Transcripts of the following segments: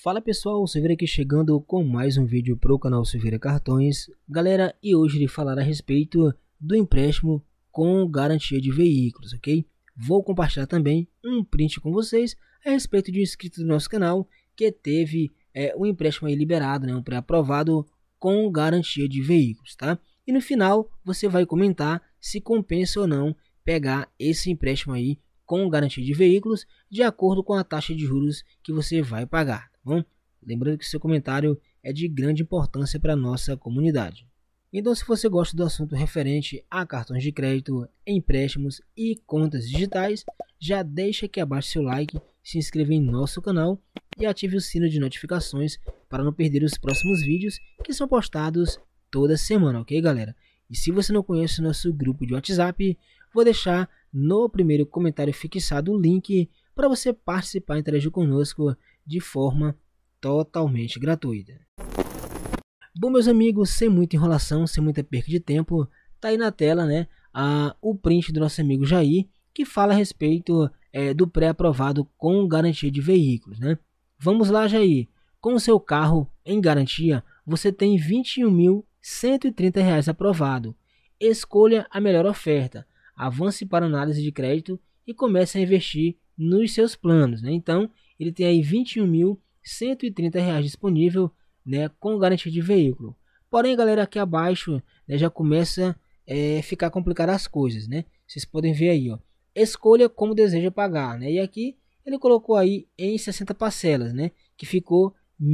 Fala pessoal, Silveira aqui chegando com mais um vídeo para o canal Silveira Cartões. Galera, e hoje irei falar a respeito do empréstimo com garantia de veículos, ok? Vou compartilhar também um print com vocês a respeito de um inscrito do nosso canal que teve é, um empréstimo liberado, né, um pré-aprovado com garantia de veículos, tá? E no final você vai comentar se compensa ou não pegar esse empréstimo aí com garantia de veículos de acordo com a taxa de juros que você vai pagar, Lembrando que seu comentário é de grande importância para a nossa comunidade. Então, se você gosta do assunto referente a cartões de crédito, empréstimos e contas digitais, já deixa aqui abaixo seu like, se inscreva em nosso canal e ative o sino de notificações para não perder os próximos vídeos que são postados toda semana, ok, galera? E se você não conhece o nosso grupo de WhatsApp, vou deixar no primeiro comentário fixado o link para você participar e interagir conosco de forma totalmente gratuita. Bom, meus amigos, sem muita enrolação, sem muita perca de tempo, tá aí na tela, né, a, o print do nosso amigo Jair, que fala a respeito é, do pré-aprovado com garantia de veículos, né? Vamos lá, Jair. Com o seu carro em garantia, você tem R$ 21.130 aprovado. Escolha a melhor oferta, avance para análise de crédito e comece a investir nos seus planos, né? Então, ele tem aí R$ 21.130 disponível, né, com garantia de veículo. Porém, galera, aqui abaixo né, já começa a é, ficar complicado as coisas, né? Vocês podem ver aí, ó. Escolha como deseja pagar, né? E aqui ele colocou aí em 60 parcelas, né? Que ficou R$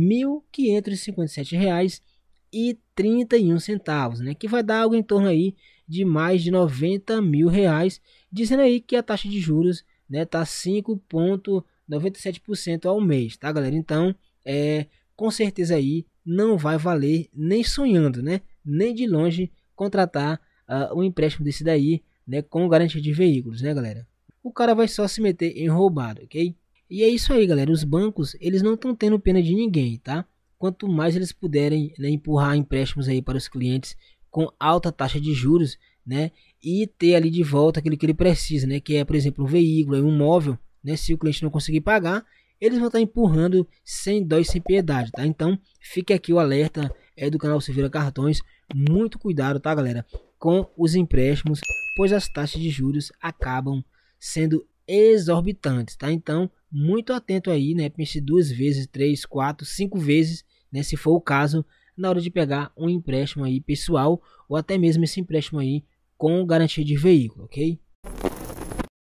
1.557,31, né? Que vai dar algo em torno aí de mais de 90 mil reais, dizendo aí que a taxa de juros né, tá 5,5%. 97% ao mês, tá, galera? Então, é, com certeza aí não vai valer nem sonhando, né? Nem de longe contratar uh, um empréstimo desse daí, né? Com garantia de veículos, né, galera? O cara vai só se meter em roubado, ok? E é isso aí, galera. Os bancos, eles não estão tendo pena de ninguém, tá? Quanto mais eles puderem né, empurrar empréstimos aí para os clientes com alta taxa de juros, né? E ter ali de volta aquilo que ele precisa, né? Que é, por exemplo, um veículo, um móvel, né? Se o cliente não conseguir pagar, eles vão estar tá empurrando sem dó e sem piedade, tá? Então, fique aqui o alerta é do canal Silveira Cartões, muito cuidado, tá, galera? Com os empréstimos, pois as taxas de juros acabam sendo exorbitantes, tá? Então, muito atento aí, né? Pense duas vezes, três, quatro, cinco vezes, né? Se for o caso, na hora de pegar um empréstimo aí pessoal ou até mesmo esse empréstimo aí com garantia de veículo, ok?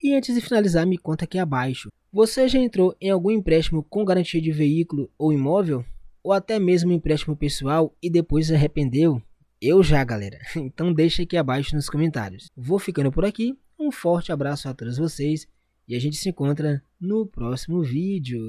E antes de finalizar, me conta aqui abaixo. Você já entrou em algum empréstimo com garantia de veículo ou imóvel? Ou até mesmo empréstimo pessoal e depois se arrependeu? Eu já, galera. Então deixa aqui abaixo nos comentários. Vou ficando por aqui. Um forte abraço a todos vocês e a gente se encontra no próximo vídeo.